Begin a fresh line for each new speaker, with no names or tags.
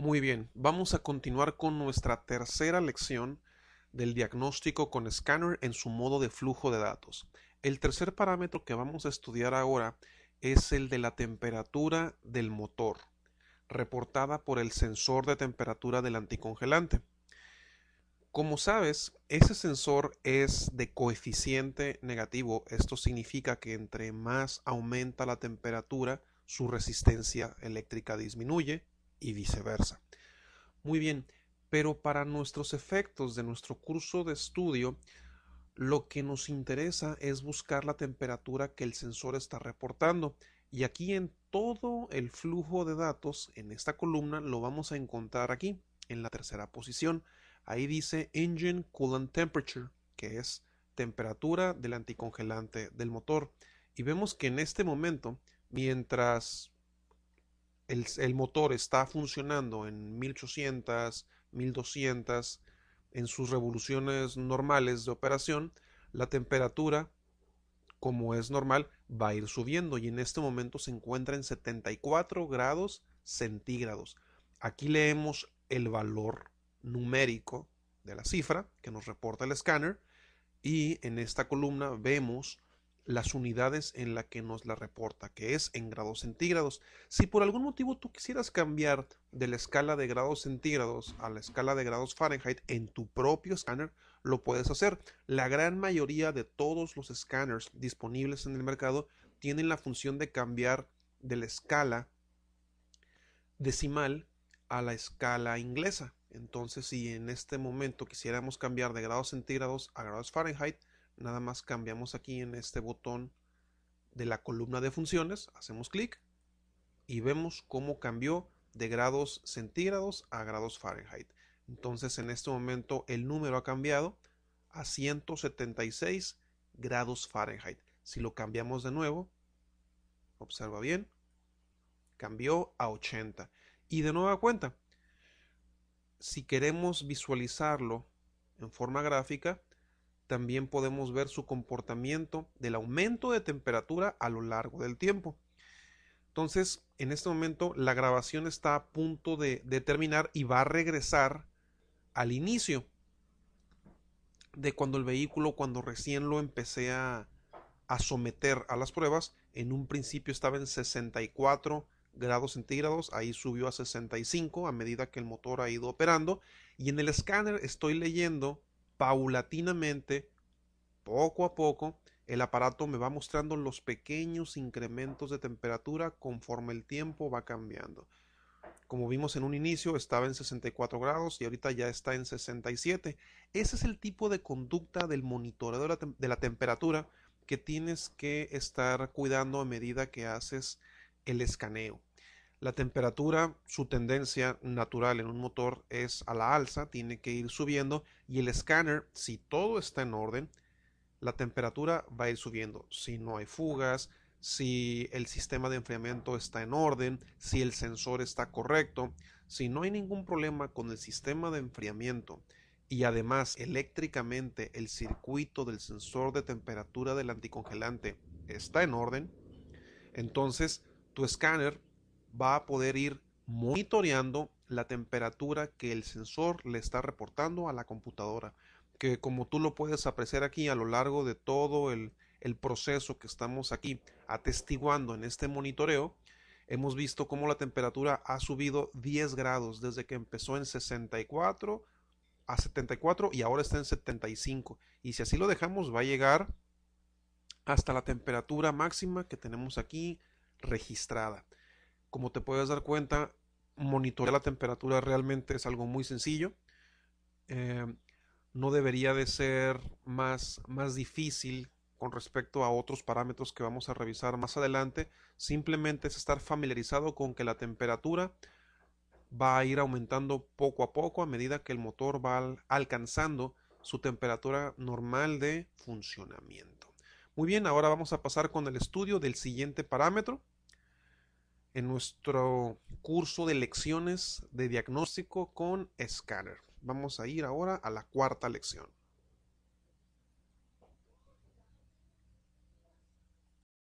Muy bien, vamos a continuar con nuestra tercera lección del diagnóstico con Scanner en su modo de flujo de datos. El tercer parámetro que vamos a estudiar ahora es el de la temperatura del motor, reportada por el sensor de temperatura del anticongelante. Como sabes, ese sensor es de coeficiente negativo. Esto significa que entre más aumenta la temperatura, su resistencia eléctrica disminuye y viceversa. Muy bien, pero para nuestros efectos de nuestro curso de estudio, lo que nos interesa es buscar la temperatura que el sensor está reportando. Y aquí en todo el flujo de datos, en esta columna, lo vamos a encontrar aquí, en la tercera posición. Ahí dice Engine Coolant Temperature, que es temperatura del anticongelante del motor. Y vemos que en este momento, mientras el, motor está funcionando en 1800, 1200, en sus revoluciones normales de operación, la temperatura, como es normal, va a ir subiendo y en este momento se encuentra en 74 grados centígrados. Aquí leemos el valor numérico de la cifra que nos reporta el escáner y en esta columna vemos las unidades en la que nos la reporta, que es en grados centígrados. Si por algún motivo tú quisieras cambiar de la escala de grados centígrados a la escala de grados Fahrenheit en tu propio escáner, lo puedes hacer. La gran mayoría de todos los escáneres disponibles en el mercado tienen la función de cambiar de la escala decimal a la escala inglesa. Entonces, si en este momento quisiéramos cambiar de grados centígrados a grados Fahrenheit, nada más cambiamos aquí en este botón de la columna de funciones, hacemos clic y vemos cómo cambió de grados centígrados a grados Fahrenheit. Entonces en este momento el número ha cambiado a 176 grados Fahrenheit. Si lo cambiamos de nuevo, observa bien, cambió a 80. Y de nueva cuenta, si queremos visualizarlo en forma gráfica, también podemos ver su comportamiento del aumento de temperatura a lo largo del tiempo. Entonces, en este momento la grabación está a punto de, terminar y va a regresar al inicio de cuando el vehículo, cuando recién lo empecé a, a someter a las pruebas, en un principio estaba en 64 grados centígrados, ahí subió a 65 a medida que el motor ha ido operando. Y en el escáner estoy leyendo paulatinamente, poco a poco, el aparato me va mostrando los pequeños incrementos de temperatura conforme el tiempo va cambiando. Como vimos en un inicio, estaba en 64 grados y ahorita ya está en 67. Ese es el tipo de conducta del monitoreo de la temperatura que tienes que estar cuidando a medida que haces el escaneo. La temperatura, su tendencia natural en un motor es a la alza, tiene que ir subiendo y el escáner, si todo está en orden, la temperatura va a ir subiendo. Si no hay fugas, si el sistema de enfriamiento está en orden, si el sensor está correcto, si no hay ningún problema con el sistema de enfriamiento y además eléctricamente el circuito del sensor de temperatura del anticongelante está en orden, entonces tu escáner va a poder ir monitoreando la temperatura que el sensor le está reportando a la computadora que como tú lo puedes apreciar aquí a lo largo de todo el, proceso que estamos aquí atestiguando en este monitoreo, hemos visto cómo la temperatura ha subido 10 grados desde que empezó en 64 a 74 y ahora está en 75. Y si así lo dejamos va a llegar hasta la temperatura máxima que tenemos aquí registrada. Como te puedes dar cuenta, monitorear la temperatura realmente es algo muy sencillo. Eh, no debería de ser más, más difícil con respecto a otros parámetros que vamos a revisar más adelante. Simplemente es estar familiarizado con que la temperatura va a ir aumentando poco a poco a medida que el motor va alcanzando su temperatura normal de funcionamiento. Muy bien, ahora vamos a pasar con el estudio del siguiente parámetro en nuestro curso de lecciones de diagnóstico con Scanner. Vamos a ir ahora a la cuarta lección.